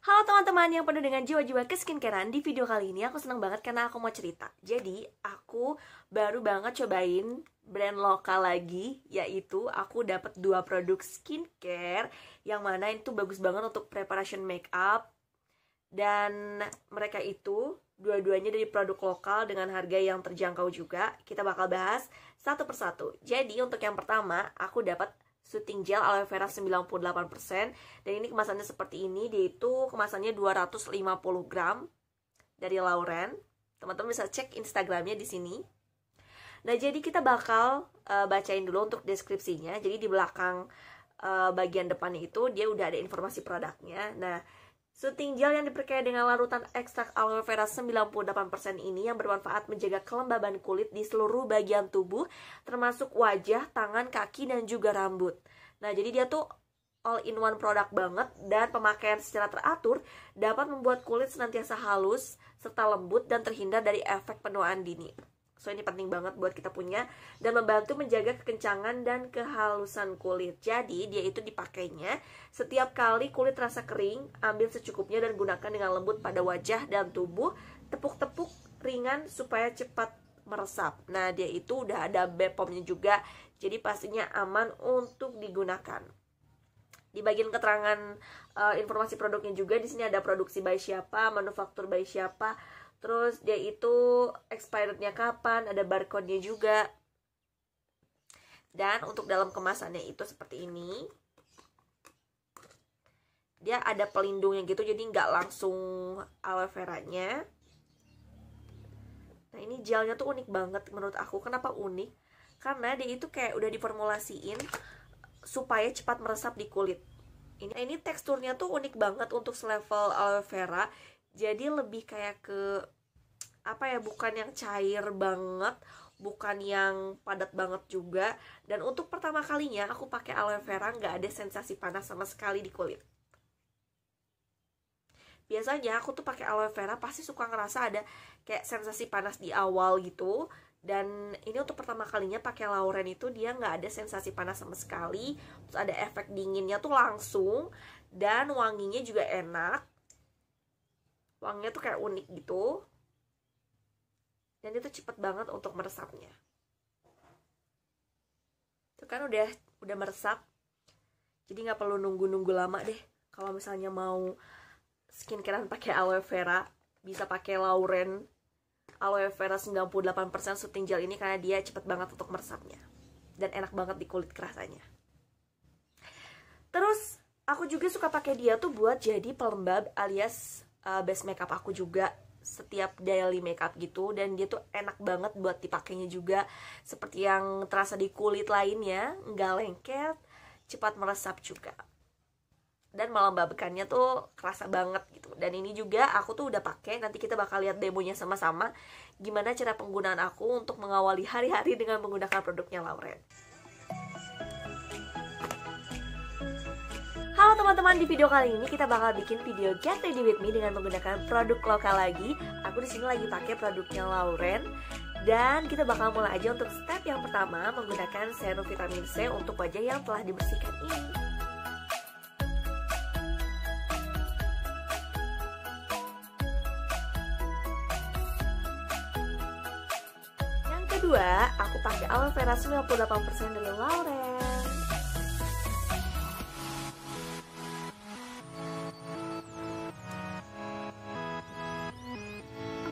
Halo teman-teman yang penuh dengan jiwa-jiwa keskincarean Di video kali ini aku seneng banget karena aku mau cerita Jadi aku baru banget cobain brand lokal lagi Yaitu aku dapat dua produk skincare Yang mana itu bagus banget untuk preparation makeup Dan mereka itu dua-duanya dari produk lokal dengan harga yang terjangkau juga Kita bakal bahas satu persatu Jadi untuk yang pertama aku dapat Soothing Gel Aloe Vera 98% Dan ini kemasannya seperti ini, dia itu kemasannya 250 gram dari Lauren. Teman-teman bisa cek Instagramnya di sini. Nah, jadi kita bakal uh, bacain dulu untuk deskripsinya. Jadi di belakang uh, bagian depannya itu dia udah ada informasi produknya. Nah, Sunting gel yang diperkaya dengan larutan ekstrak aloe vera 98% ini yang bermanfaat menjaga kelembaban kulit di seluruh bagian tubuh, termasuk wajah, tangan, kaki, dan juga rambut. Nah, jadi dia tuh all-in-one produk banget dan pemakaian secara teratur dapat membuat kulit senantiasa halus serta lembut dan terhindar dari efek penuaan dini. So ini penting banget buat kita punya dan membantu menjaga kekencangan dan kehalusan kulit. Jadi dia itu dipakainya setiap kali kulit terasa kering, ambil secukupnya dan gunakan dengan lembut pada wajah dan tubuh, tepuk-tepuk ringan supaya cepat meresap. Nah, dia itu udah ada Bepomnya juga. Jadi pastinya aman untuk digunakan di bagian keterangan uh, informasi produknya juga di sini ada produksi by siapa, manufaktur by siapa, terus dia itu expirednya kapan ada barcode-nya juga dan untuk dalam kemasannya itu seperti ini dia ada pelindungnya gitu jadi nggak langsung aloe vera nya nah ini gelnya tuh unik banget menurut aku kenapa unik karena dia itu kayak udah diformulasiin supaya cepat meresap di kulit ini ini teksturnya tuh unik banget untuk selevel aloe vera jadi lebih kayak ke apa ya bukan yang cair banget bukan yang padat banget juga dan untuk pertama kalinya aku pakai aloe vera nggak ada sensasi panas sama sekali di kulit biasanya aku tuh pakai aloe vera pasti suka ngerasa ada kayak sensasi panas di awal gitu dan ini untuk pertama kalinya pakai Lauren itu dia nggak ada sensasi panas sama sekali terus ada efek dinginnya tuh langsung dan wanginya juga enak wanginya tuh kayak unik gitu dan itu cepet banget untuk meresapnya itu kan udah udah meresap jadi nggak perlu nunggu-nunggu lama deh kalau misalnya mau skincarean pakai aloe vera bisa pakai lauren aloe vera 98% shooting gel ini karena dia cepet banget untuk meresapnya dan enak banget di kulit kerasanya terus aku juga suka pakai dia tuh buat jadi pelembab alias uh, base makeup aku juga setiap daily makeup gitu dan dia tuh enak banget buat dipakainya juga seperti yang terasa di kulit lainnya nggak lengket cepat meresap juga dan malam babekannya tuh kerasa banget gitu dan ini juga aku tuh udah pakai nanti kita bakal lihat demonya sama-sama gimana cara penggunaan aku untuk mengawali hari-hari dengan menggunakan produknya Lauren. teman-teman di video kali ini kita bakal bikin video get ready with me dengan menggunakan produk lokal lagi. Aku di sini lagi pakai produknya Lauren dan kita bakal mulai aja untuk step yang pertama menggunakan serum vitamin C untuk wajah yang telah dibersihkan ini. Yang kedua, aku pakai aloe vera 98% dari Lauren.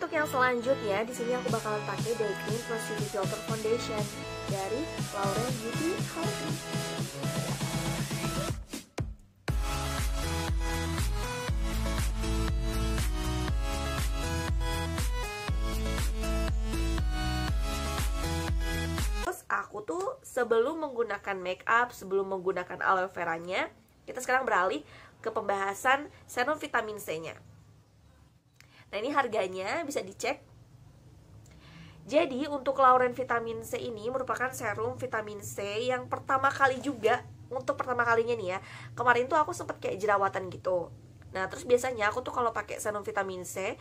untuk yang selanjutnya, di sini aku bakalan pakai Day Cream Plus beauty Filter Foundation dari Lauren Beauty Company. Terus aku tuh sebelum menggunakan make up, sebelum menggunakan aloe veranya, kita sekarang beralih ke pembahasan serum vitamin C-nya. Nah ini harganya bisa dicek jadi untuk lauren vitamin C ini merupakan serum vitamin C yang pertama kali juga untuk pertama kalinya nih ya. Kemarin tuh aku sempet kayak jerawatan gitu. Nah terus biasanya aku tuh kalau pakai serum vitamin C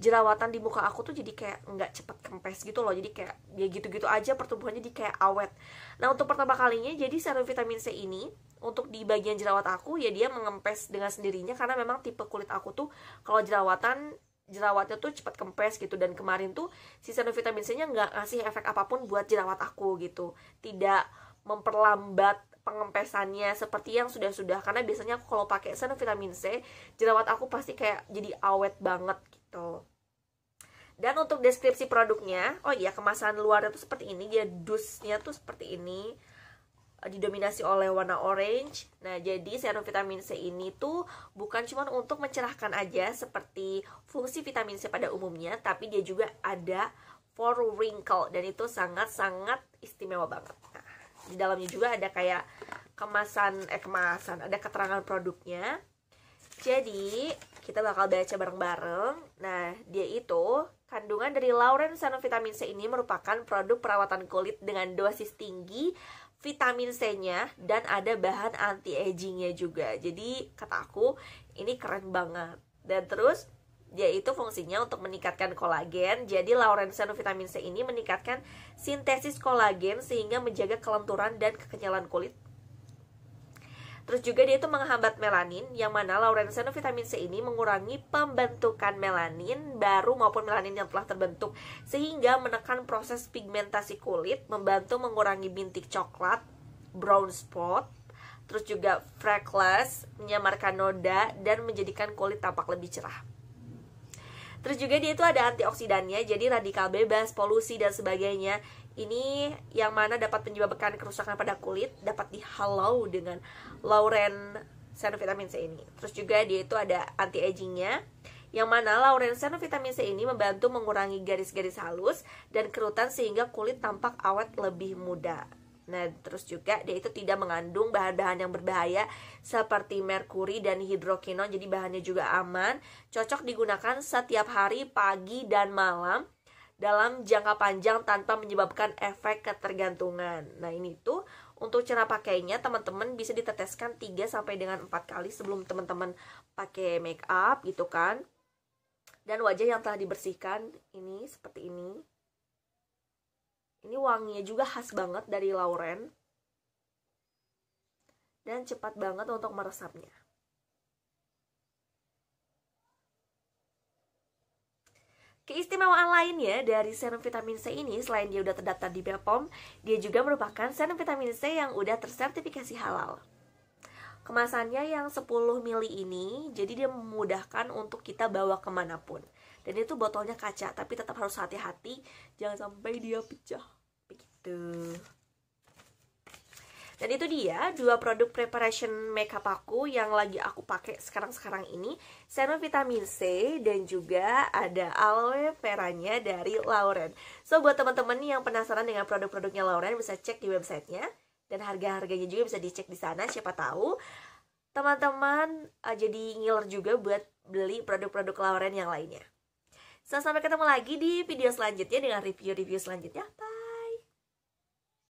jerawatan di muka aku tuh jadi kayak nggak cepet kempes gitu loh jadi kayak ya gitu-gitu aja pertumbuhannya jadi kayak awet nah untuk pertama kalinya jadi serum vitamin C ini untuk di bagian jerawat aku ya dia mengempes dengan sendirinya karena memang tipe kulit aku tuh kalau jerawatan jerawatnya tuh cepat kempes gitu dan kemarin tuh si vitamin C-nya nggak ngasih efek apapun buat jerawat aku gitu tidak memperlambat pengempesannya seperti yang sudah-sudah karena biasanya aku kalau pakai sana vitamin C jerawat aku pasti kayak jadi awet banget gitu dan untuk deskripsi produknya oh iya kemasan luarnya tuh seperti ini dia dusnya tuh seperti ini didominasi oleh warna orange. Nah, jadi serum vitamin C ini tuh bukan cuma untuk mencerahkan aja seperti fungsi vitamin C pada umumnya, tapi dia juga ada for wrinkle dan itu sangat-sangat istimewa banget. Nah, di dalamnya juga ada kayak kemasan eh kemasan, ada keterangan produknya. Jadi, kita bakal baca bareng-bareng. Nah, dia itu kandungan dari Lauren Sanon vitamin C ini merupakan produk perawatan kulit dengan dosis tinggi vitamin C-nya dan ada bahan anti agingnya juga. Jadi kata aku ini keren banget. Dan terus dia itu fungsinya untuk meningkatkan kolagen. Jadi Laurensian vitamin C ini meningkatkan sintesis kolagen sehingga menjaga kelenturan dan kekenyalan kulit Terus juga dia itu menghambat melanin, yang mana Laurensano vitamin C ini mengurangi pembentukan melanin baru maupun melanin yang telah terbentuk, sehingga menekan proses pigmentasi kulit, membantu mengurangi bintik coklat, brown spot, terus juga freckles, menyamarkan noda, dan menjadikan kulit tampak lebih cerah. Terus juga dia itu ada antioksidannya, jadi radikal bebas, polusi, dan sebagainya ini yang mana dapat menyebabkan kerusakan pada kulit dapat dihalau dengan lauren serum vitamin C ini. Terus juga dia itu ada anti agingnya yang mana lauren serum vitamin C ini membantu mengurangi garis-garis halus dan kerutan sehingga kulit tampak awet lebih muda. Nah, terus juga dia itu tidak mengandung bahan-bahan yang berbahaya seperti merkuri dan hidrokinon, jadi bahannya juga aman, cocok digunakan setiap hari pagi dan malam dalam jangka panjang tanpa menyebabkan efek ketergantungan. Nah, ini tuh untuk cara pakainya teman-teman bisa diteteskan 3 sampai dengan 4 kali sebelum teman-teman pakai make up gitu kan. Dan wajah yang telah dibersihkan ini seperti ini. Ini wanginya juga khas banget dari Lauren. Dan cepat banget untuk meresapnya. Keistimewaan lainnya dari serum vitamin C ini selain dia udah terdaftar di BPOM, dia juga merupakan serum vitamin C yang udah tersertifikasi halal. Kemasannya yang 10 mili ini, jadi dia memudahkan untuk kita bawa kemanapun. Dan itu botolnya kaca, tapi tetap harus hati-hati, jangan sampai dia pecah. Dan itu dia dua produk preparation makeup aku yang lagi aku pakai sekarang-sekarang ini Serum vitamin C dan juga ada aloe veranya dari Lauren So buat teman-teman yang penasaran dengan produk-produknya Lauren bisa cek di websitenya Dan harga-harganya juga bisa dicek di sana siapa tahu teman-teman eh, jadi ngiler juga buat beli produk-produk Lauren yang lainnya. So, sampai ketemu lagi di video selanjutnya dengan review-review selanjutnya. Bye!